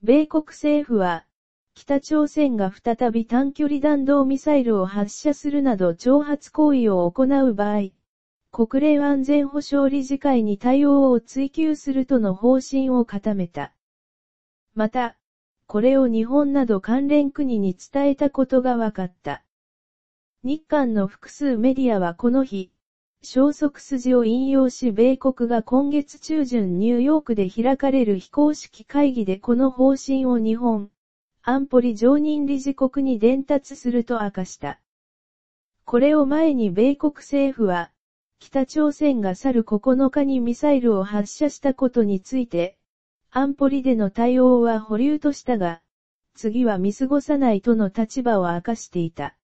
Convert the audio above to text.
米国政府は、北朝鮮が再び短距離弾道ミサイルを発射するなど挑発行為を行う場合、国連安全保障理事会に対応を追求するとの方針を固めた。また、これを日本など関連国に伝えたことが分かった。日韓の複数メディアはこの日、消息筋を引用し米国が今月中旬ニューヨークで開かれる非公式会議でこの方針を日本、安保理常任理事国に伝達すると明かした。これを前に米国政府は、北朝鮮が去る9日にミサイルを発射したことについて、安保理での対応は保留としたが、次は見過ごさないとの立場を明かしていた。